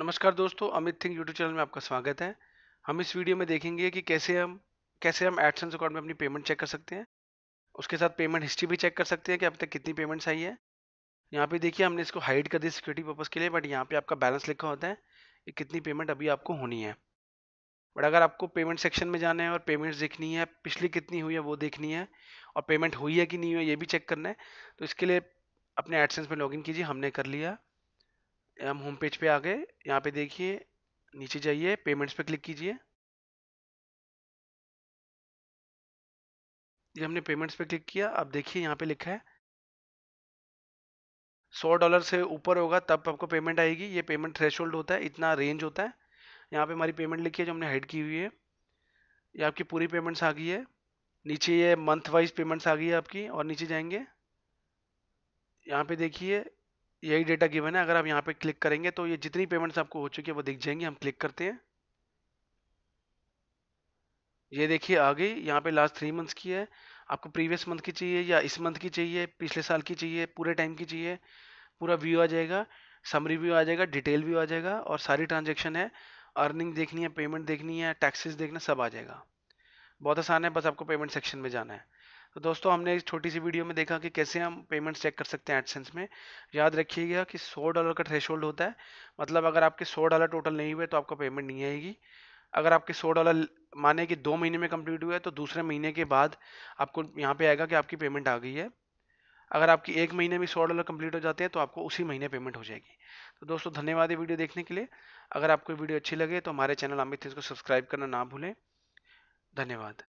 नमस्कार दोस्तों Amit thing YouTube channel में आपका स्वागत है हम इस वीडियो में देखेंगे कि कैसे हम कैसे हम एडसेंस अकाउंट में अपनी पेमेंट चेक कर सकते हैं उसके साथ पेमेंट हिस्ट्री भी चेक कर सकते हैं कि अब तक कितनी पेमेंट्स आई है यहाँ पे देखिए हमने इसको हाइड कर दी सिक्योरिटी पर्पज़ के लिए बट यहाँ पर आपका बैलेंस लिखा होता है कि कितनी पेमेंट अभी आपको होनी है बट अगर आपको पेमेंट सेक्शन में जाना है और पेमेंट्स देखनी है पिछली कितनी हुई है वो देखनी है और पेमेंट हुई है कि नहीं हुई है ये भी चेक करना है तो इसके लिए अपने एडसेंस में लॉगिन कीजिए हमने कर लिया हम होम पेज पे आ गए यहाँ पे देखिए नीचे जाइए पेमेंट्स पे क्लिक कीजिए ये हमने पेमेंट्स पे क्लिक किया अब देखिए यहाँ पे लिखा है सौ डॉलर से ऊपर होगा तब आपको पेमेंट आएगी ये पेमेंट थ्रेश होता है इतना रेंज होता है यहाँ पे हमारी पेमेंट लिखी है जो हमने हेड की हुई है ये आपकी पूरी पेमेंट्स आ गई है नीचे ये मंथ वाइज पेमेंट्स आ गई है आपकी और नीचे जाएंगे यहाँ पे देखिए यही डेटा गिवन है अगर आप यहाँ पे क्लिक करेंगे तो ये जितनी पेमेंट्स आपको हो चुकी है वो दिख जाएंगी हम क्लिक करते हैं ये देखिए आ गई यहाँ पे लास्ट थ्री मंथ्स की है आपको प्रीवियस मंथ की चाहिए या इस मंथ की चाहिए पिछले साल की चाहिए पूरे टाइम की चाहिए पूरा व्यू आ जाएगा समरी व्यू आ जाएगा डिटेल व्यू आ जाएगा और सारी ट्रांजेक्शन है अर्निंग देखनी है पेमेंट देखनी है टैक्सेस देखना सब आ जाएगा बहुत आसान है बस आपको पेमेंट सेक्शन में जाना है तो दोस्तों हमने इस छोटी सी वीडियो में देखा कि कैसे हम पेमेंट्स चेक कर सकते हैं एडसेंस में याद रखिएगा कि सौ डॉलर का थ्रेश होता है मतलब अगर आपके सौ डॉलर टोटल नहीं हुए तो आपका पेमेंट नहीं आएगी अगर आपके सौ डॉलर माने कि दो महीने में कंप्लीट हुआ है तो दूसरे महीने के बाद आपको यहाँ पर आएगा कि आपकी पेमेंट आ गई है अगर आपकी एक महीने में सौ डॉलर कंप्लीट हो जाते हैं तो आपको उसी महीने पेमेंट हो जाएगी तो दोस्तों धन्यवाद ये वीडियो देखने के लिए अगर आपको वीडियो अच्छी लगे तो हमारे चैनल अमित को सब्सक्राइब करना ना भूलें धन्यवाद